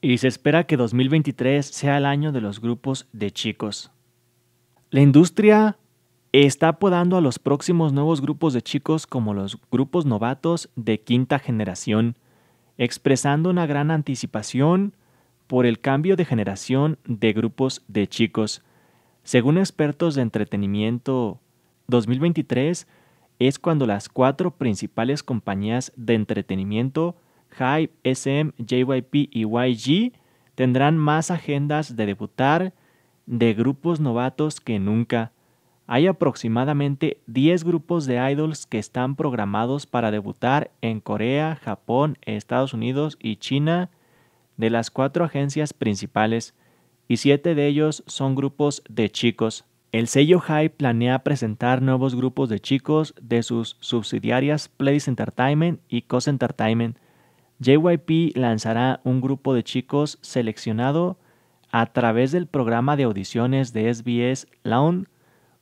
Y se espera que 2023 sea el año de los grupos de chicos. La industria está apodando a los próximos nuevos grupos de chicos como los grupos novatos de quinta generación, expresando una gran anticipación por el cambio de generación de grupos de chicos. Según expertos de entretenimiento, 2023 es cuando las cuatro principales compañías de entretenimiento Hype, SM, JYP y YG tendrán más agendas de debutar de grupos novatos que nunca. Hay aproximadamente 10 grupos de idols que están programados para debutar en Corea, Japón, Estados Unidos y China de las cuatro agencias principales, y siete de ellos son grupos de chicos. El sello Hype planea presentar nuevos grupos de chicos de sus subsidiarias Place Entertainment y Cos Entertainment, JYP lanzará un grupo de chicos seleccionado a través del programa de audiciones de SBS laun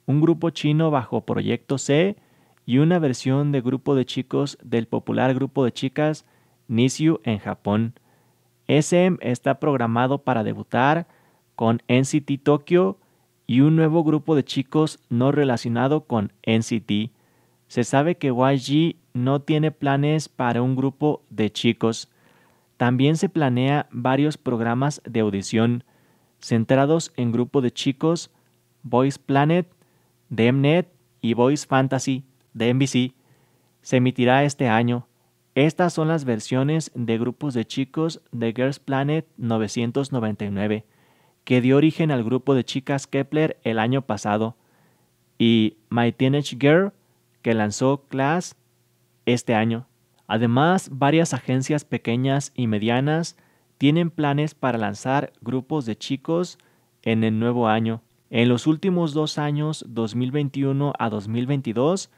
un grupo chino bajo Proyecto C y una versión de grupo de chicos del popular grupo de chicas Nisyu en Japón. SM está programado para debutar con NCT Tokyo y un nuevo grupo de chicos no relacionado con NCT. Se sabe que YG no tiene planes para un grupo de chicos. También se planea varios programas de audición centrados en grupo de chicos, Voice Planet, Mnet y Voice Fantasy de NBC. Se emitirá este año. Estas son las versiones de grupos de chicos de Girls Planet 999, que dio origen al grupo de chicas Kepler el año pasado, y My Teenage Girl, que lanzó Class este año. Además, varias agencias pequeñas y medianas tienen planes para lanzar grupos de chicos en el nuevo año. En los últimos dos años, 2021 a 2022,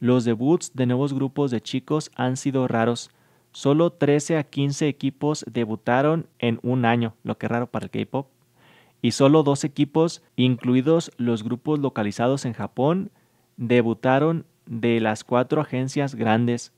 los debuts de nuevos grupos de chicos han sido raros. Solo 13 a 15 equipos debutaron en un año, lo que es raro para el K-Pop. Y solo dos equipos, incluidos los grupos localizados en Japón, debutaron de las cuatro agencias grandes.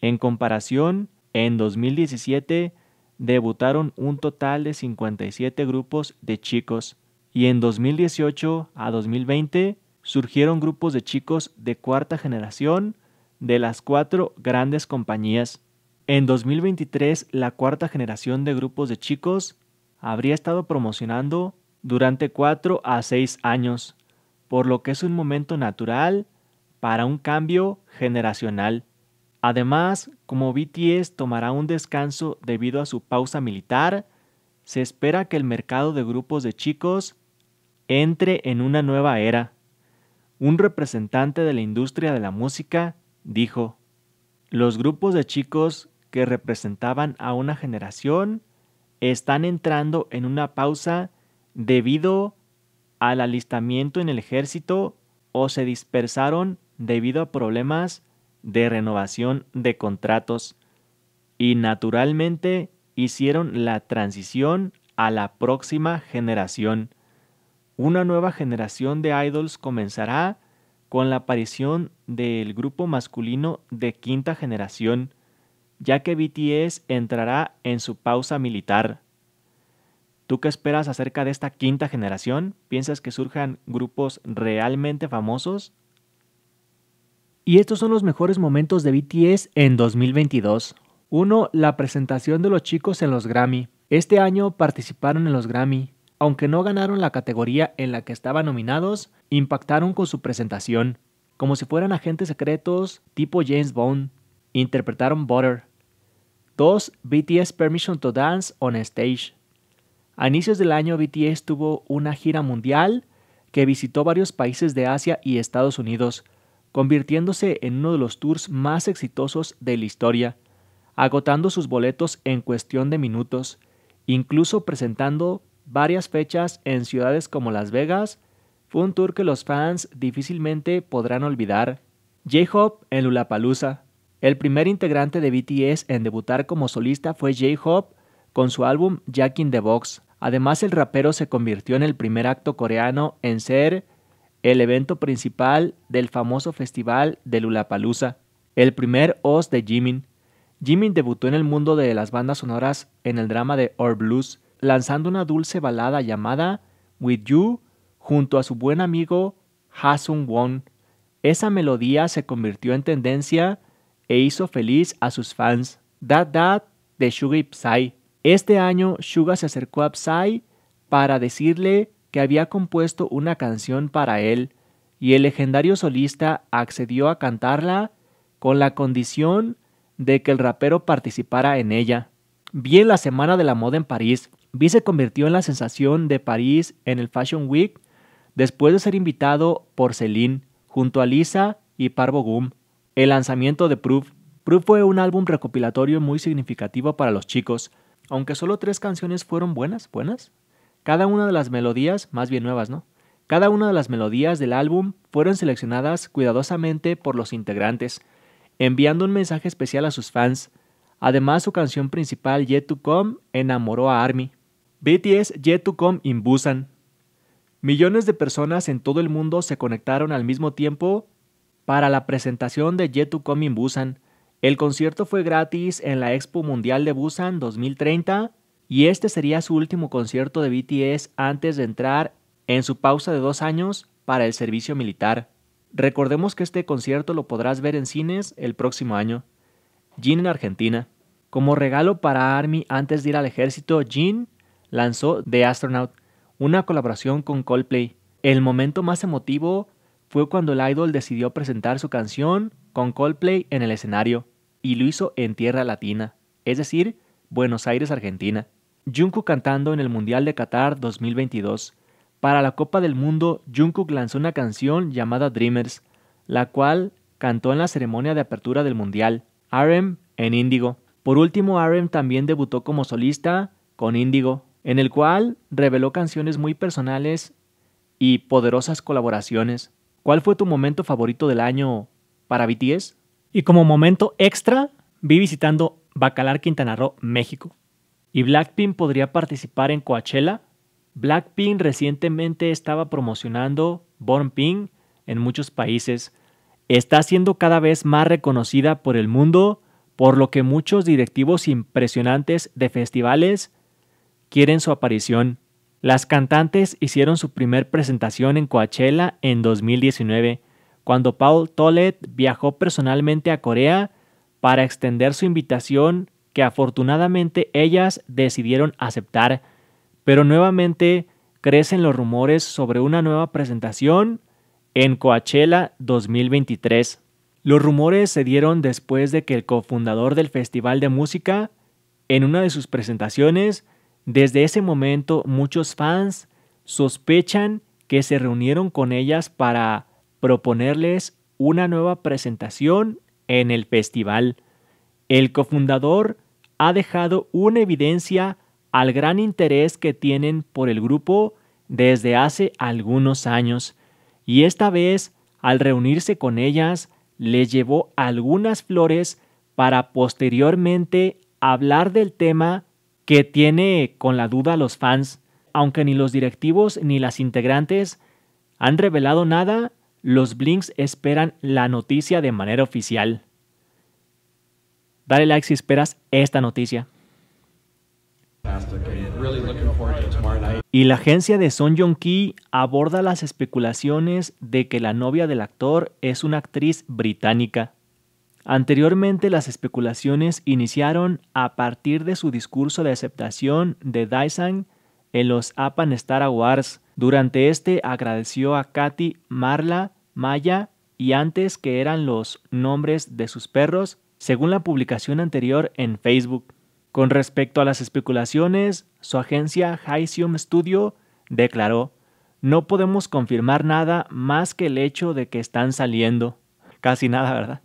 En comparación, en 2017 debutaron un total de 57 grupos de chicos y en 2018 a 2020 surgieron grupos de chicos de cuarta generación de las cuatro grandes compañías. En 2023 la cuarta generación de grupos de chicos habría estado promocionando durante 4 a 6 años, por lo que es un momento natural para un cambio generacional. Además, como BTS tomará un descanso debido a su pausa militar, se espera que el mercado de grupos de chicos entre en una nueva era. Un representante de la industria de la música dijo, los grupos de chicos que representaban a una generación están entrando en una pausa debido al alistamiento en el ejército o se dispersaron debido a problemas de renovación de contratos y naturalmente hicieron la transición a la próxima generación. Una nueva generación de idols comenzará con la aparición del grupo masculino de quinta generación, ya que BTS entrará en su pausa militar. ¿Tú qué esperas acerca de esta quinta generación? ¿Piensas que surjan grupos realmente famosos y estos son los mejores momentos de BTS en 2022. 1. La presentación de los chicos en los Grammy. Este año participaron en los Grammy. Aunque no ganaron la categoría en la que estaban nominados, impactaron con su presentación. Como si fueran agentes secretos tipo James Bond, interpretaron Butter. 2. BTS Permission to Dance on Stage. A inicios del año BTS tuvo una gira mundial que visitó varios países de Asia y Estados Unidos convirtiéndose en uno de los tours más exitosos de la historia, agotando sus boletos en cuestión de minutos, incluso presentando varias fechas en ciudades como Las Vegas, fue un tour que los fans difícilmente podrán olvidar. j Hop en Lulapalooza. El primer integrante de BTS en debutar como solista fue j Hop con su álbum Jack in the Box. Además, el rapero se convirtió en el primer acto coreano en ser el evento principal del famoso festival de Lulapalooza, el primer Oz de Jimin. Jimin debutó en el mundo de las bandas sonoras en el drama de Or Blues, lanzando una dulce balada llamada With You junto a su buen amigo Hasung Won. Esa melodía se convirtió en tendencia e hizo feliz a sus fans. That That de Suga y Psy. Este año Suga se acercó a Psy para decirle que había compuesto una canción para él y el legendario solista accedió a cantarla con la condición de que el rapero participara en ella. Vi en la Semana de la Moda en París, Vi se convirtió en la sensación de París en el Fashion Week después de ser invitado por Celine junto a Lisa y Parvo Gum. El lanzamiento de Proof. Proof fue un álbum recopilatorio muy significativo para los chicos, aunque solo tres canciones fueron buenas, buenas, cada una de las melodías, más bien nuevas, ¿no? Cada una de las melodías del álbum fueron seleccionadas cuidadosamente por los integrantes, enviando un mensaje especial a sus fans. Además, su canción principal Yet to Come enamoró a Army. BTS Yet to Come in Busan. Millones de personas en todo el mundo se conectaron al mismo tiempo para la presentación de Yet to Come in Busan. El concierto fue gratis en la Expo Mundial de Busan 2030 y este sería su último concierto de BTS antes de entrar en su pausa de dos años para el servicio militar. Recordemos que este concierto lo podrás ver en cines el próximo año. Jin en Argentina. Como regalo para Army antes de ir al ejército, Jin lanzó The Astronaut, una colaboración con Coldplay. El momento más emotivo fue cuando el idol decidió presentar su canción con Coldplay en el escenario, y lo hizo en tierra latina, es decir, Buenos Aires, Argentina. Jungkook cantando en el Mundial de Qatar 2022. Para la Copa del Mundo, Jungkook lanzó una canción llamada Dreamers, la cual cantó en la ceremonia de apertura del Mundial, RM en Índigo. Por último, RM también debutó como solista con Índigo, en el cual reveló canciones muy personales y poderosas colaboraciones. ¿Cuál fue tu momento favorito del año para BTS? Y como momento extra, vi visitando Bacalar Quintana Roo, México. ¿Y Blackpink podría participar en Coachella? Blackpink recientemente estaba promocionando Born Pink en muchos países. Está siendo cada vez más reconocida por el mundo, por lo que muchos directivos impresionantes de festivales quieren su aparición. Las cantantes hicieron su primer presentación en Coachella en 2019, cuando Paul Tollett viajó personalmente a Corea para extender su invitación que afortunadamente ellas decidieron aceptar, pero nuevamente crecen los rumores sobre una nueva presentación en Coachella 2023. Los rumores se dieron después de que el cofundador del Festival de Música, en una de sus presentaciones, desde ese momento muchos fans sospechan que se reunieron con ellas para proponerles una nueva presentación en el festival. El cofundador ha dejado una evidencia al gran interés que tienen por el grupo desde hace algunos años, y esta vez, al reunirse con ellas, le llevó algunas flores para posteriormente hablar del tema que tiene con la duda los fans. Aunque ni los directivos ni las integrantes han revelado nada, los Blinks esperan la noticia de manera oficial. Dale like si esperas esta noticia. Y la agencia de Son Jong-ki aborda las especulaciones de que la novia del actor es una actriz británica. Anteriormente las especulaciones iniciaron a partir de su discurso de aceptación de Daesang en los Apan Star Awards. Durante este agradeció a Katy, Marla, Maya y antes que eran los nombres de sus perros según la publicación anterior en Facebook. Con respecto a las especulaciones, su agencia Hysium Studio declaró, no podemos confirmar nada más que el hecho de que están saliendo. Casi nada, ¿verdad?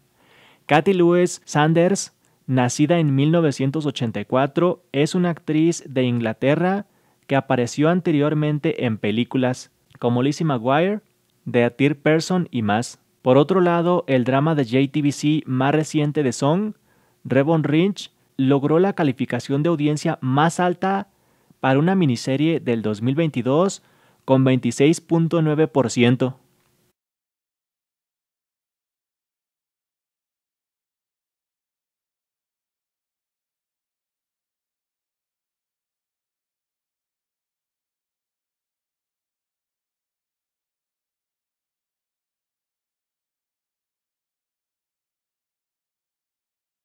Katy Lewis Sanders, nacida en 1984, es una actriz de Inglaterra que apareció anteriormente en películas como Lizzie McGuire, The Tear Person y más. Por otro lado, el drama de JTBC más reciente de Song, Reborn Ridge, logró la calificación de audiencia más alta para una miniserie del 2022 con 26.9%.